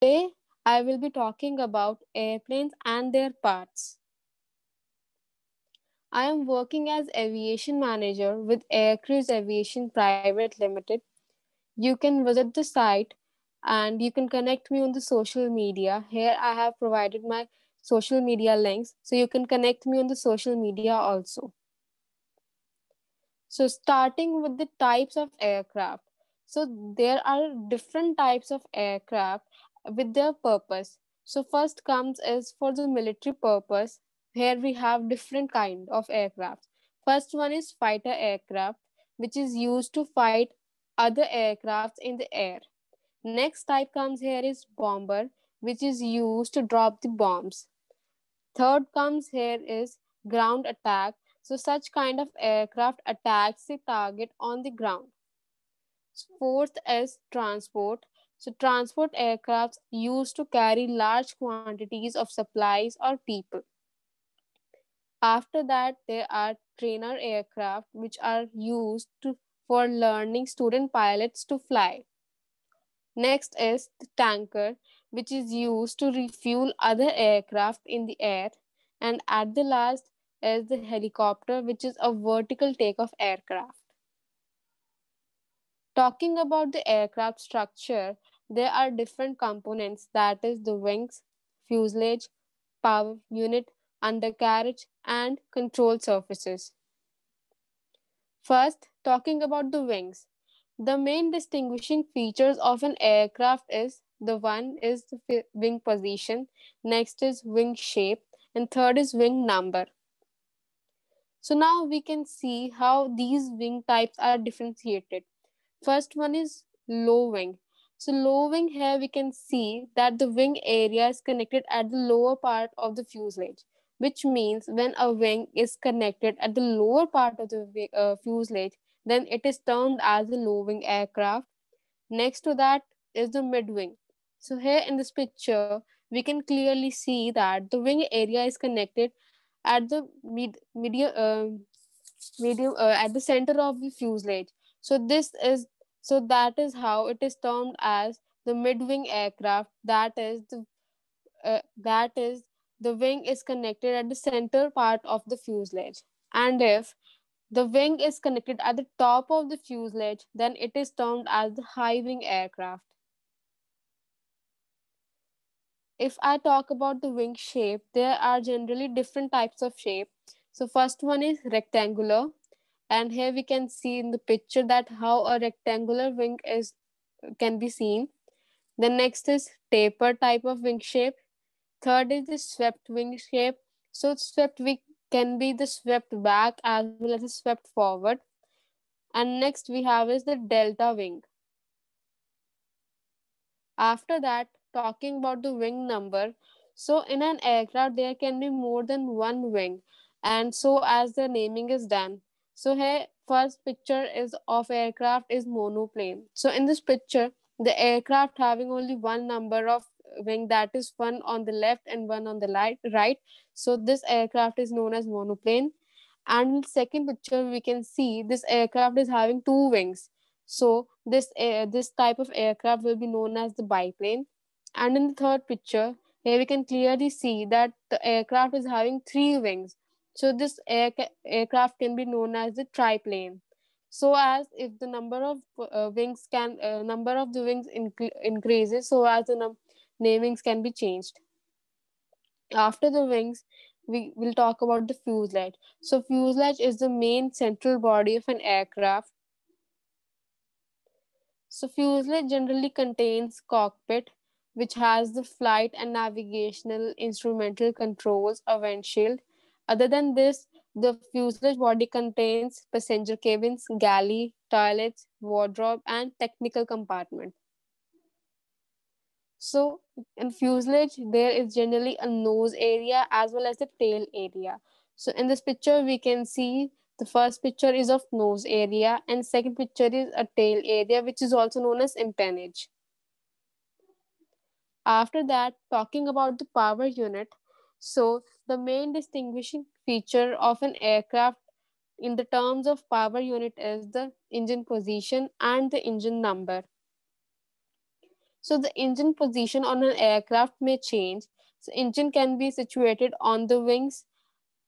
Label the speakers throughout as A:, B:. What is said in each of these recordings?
A: Today, I will be talking about airplanes and their parts. I am working as aviation manager with Air Cruise Aviation Private Limited. You can visit the site and you can connect me on the social media. Here I have provided my social media links so you can connect me on the social media also. So starting with the types of aircraft. So there are different types of aircraft with their purpose. So first comes is for the military purpose. Here we have different kind of aircraft. First one is fighter aircraft, which is used to fight other aircrafts in the air. Next type comes here is bomber, which is used to drop the bombs. Third comes here is ground attack. So such kind of aircraft attacks the target on the ground. Fourth is transport, so transport aircrafts used to carry large quantities of supplies or people. After that, there are trainer aircraft which are used to, for learning student pilots to fly. Next is the tanker, which is used to refuel other aircraft in the air. And at the last is the helicopter, which is a vertical takeoff aircraft. Talking about the aircraft structure, there are different components that is the wings, fuselage, power unit, undercarriage and control surfaces. First, talking about the wings. The main distinguishing features of an aircraft is the one is the wing position, next is wing shape, and third is wing number. So now we can see how these wing types are differentiated. First one is low wing. So low wing here we can see that the wing area is connected at the lower part of the fuselage, which means when a wing is connected at the lower part of the uh, fuselage, then it is termed as a low wing aircraft. Next to that is the mid wing. So here in this picture, we can clearly see that the wing area is connected at the mid, medium, uh, medium uh, at the center of the fuselage. So this is so that is how it is termed as the mid-wing aircraft. That is the uh, that is the wing is connected at the center part of the fuselage. And if the wing is connected at the top of the fuselage, then it is termed as the high wing aircraft. If I talk about the wing shape, there are generally different types of shape. So first one is rectangular, and here we can see in the picture that how a rectangular wing is can be seen the next is taper type of wing shape third is the swept wing shape so swept wing can be the swept back as well as the swept forward and next we have is the delta wing after that talking about the wing number so in an aircraft there can be more than one wing and so as the naming is done so here first picture is of aircraft is monoplane. So in this picture, the aircraft having only one number of wing that is one on the left and one on the light, right. So this aircraft is known as monoplane. And second picture we can see this aircraft is having two wings. So this air, this type of aircraft will be known as the biplane. And in the third picture, here we can clearly see that the aircraft is having three wings. So this air, aircraft can be known as the triplane. So as if the number of uh, wings can, uh, number of the wings inc increases, so as the namings can be changed. After the wings, we will talk about the fuselage. So fuselage is the main central body of an aircraft. So fuselage generally contains cockpit, which has the flight and navigational instrumental controls, a windshield, other than this, the fuselage body contains passenger cabins, galley, toilets, wardrobe, and technical compartment. So in fuselage, there is generally a nose area as well as the tail area. So in this picture, we can see the first picture is of nose area and second picture is a tail area, which is also known as empennage. After that, talking about the power unit. So the main distinguishing feature of an aircraft in the terms of power unit is the engine position and the engine number. So the engine position on an aircraft may change. So engine can be situated on the wings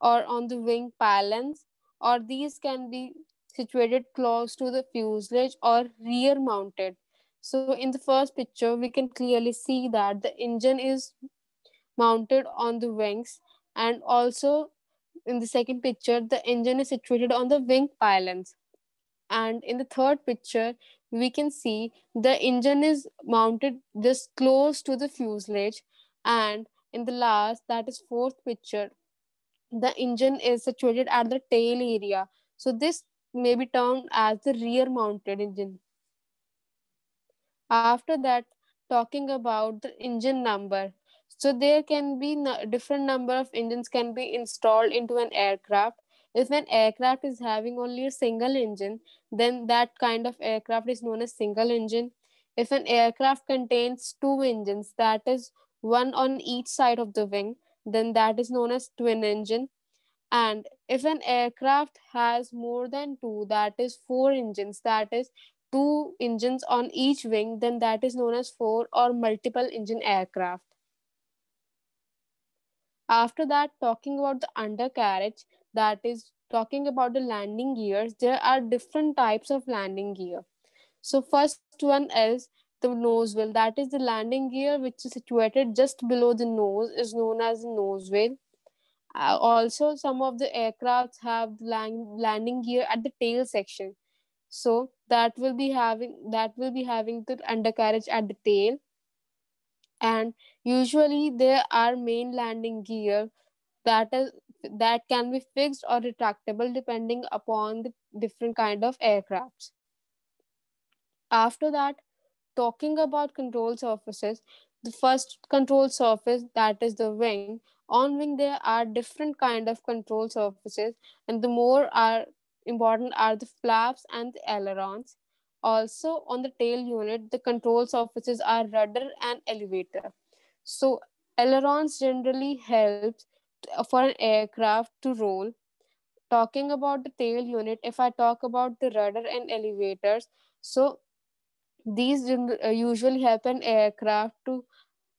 A: or on the wing pylons, or these can be situated close to the fuselage or rear mounted. So in the first picture, we can clearly see that the engine is mounted on the wings and also in the second picture the engine is situated on the wing pylons and in the third picture we can see the engine is mounted just close to the fuselage and in the last that is fourth picture the engine is situated at the tail area so this may be termed as the rear mounted engine after that talking about the engine number so there can be different number of engines can be installed into an aircraft. If an aircraft is having only a single engine, then that kind of aircraft is known as single engine. If an aircraft contains two engines, that is one on each side of the wing, then that is known as twin engine. And if an aircraft has more than two, that is four engines, that is two engines on each wing, then that is known as four or multiple engine aircraft. After that, talking about the undercarriage, that is talking about the landing gears, there are different types of landing gear. So first one is the nose wheel. That is the landing gear which is situated just below the nose is known as the nose wheel. Uh, also, some of the aircrafts have land landing gear at the tail section. So that will be having that will be having the undercarriage at the tail and usually there are main landing gear that is that can be fixed or retractable depending upon the different kind of aircrafts after that talking about control surfaces the first control surface that is the wing on wing there are different kind of control surfaces and the more are important are the flaps and the ailerons also, on the tail unit, the control surfaces are rudder and elevator. So, ailerons generally helps for an aircraft to roll. Talking about the tail unit, if I talk about the rudder and elevators, so these uh, usually help an aircraft to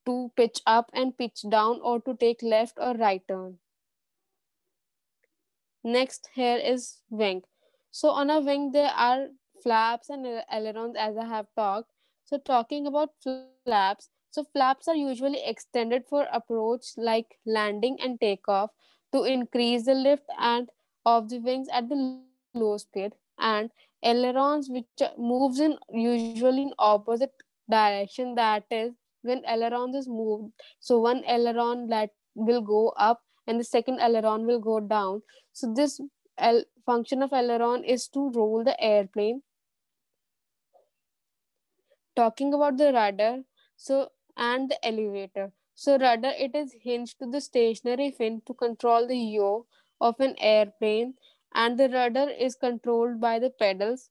A: to pitch up and pitch down or to take left or right turn. Next here is wing. So on a wing there are flaps and ailerons as I have talked. So talking about flaps, so flaps are usually extended for approach like landing and takeoff to increase the lift and of the wings at the low speed and ailerons which moves in usually in opposite direction that is when ailerons is moved so one aileron that will go up and the second aileron will go down so this function of aileron is to roll the airplane talking about the rudder so and the elevator so rudder it is hinged to the stationary fin to control the yaw of an airplane and the rudder is controlled by the pedals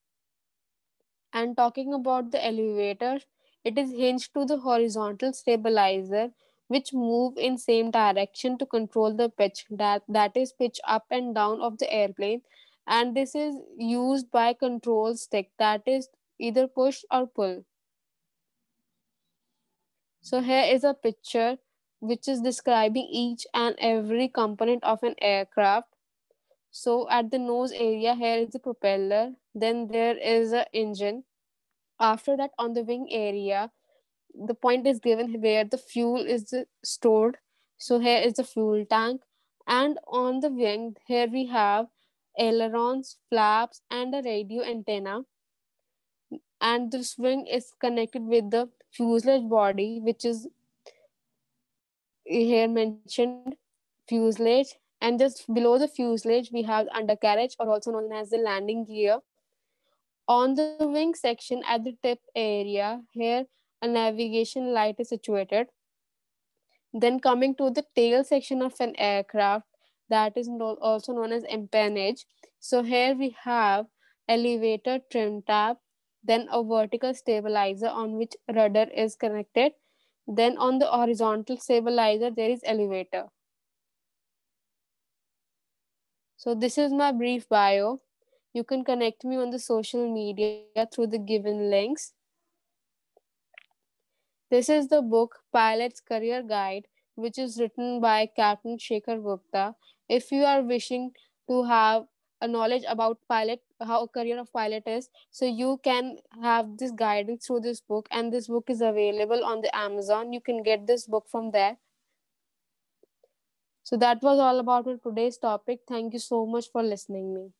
A: and talking about the elevator it is hinged to the horizontal stabilizer which move in same direction to control the pitch that that is pitch up and down of the airplane and this is used by control stick that is either push or pull so here is a picture which is describing each and every component of an aircraft. So at the nose area, here is the propeller. Then there is an engine. After that, on the wing area, the point is given where the fuel is stored. So here is the fuel tank. And on the wing, here we have ailerons, flaps, and a radio antenna. And this wing is connected with the fuselage body, which is here mentioned fuselage. And just below the fuselage, we have undercarriage or also known as the landing gear. On the wing section at the tip area, here a navigation light is situated. Then coming to the tail section of an aircraft, that is also known as empennage. So here we have elevator trim tab then a vertical stabilizer on which rudder is connected. Then on the horizontal stabilizer, there is elevator. So this is my brief bio. You can connect me on the social media through the given links. This is the book Pilot's Career Guide, which is written by Captain Shekhar Gupta. If you are wishing to have a knowledge about pilot how a career of pilot is so you can have this guidance through this book and this book is available on the amazon you can get this book from there so that was all about today's topic thank you so much for listening me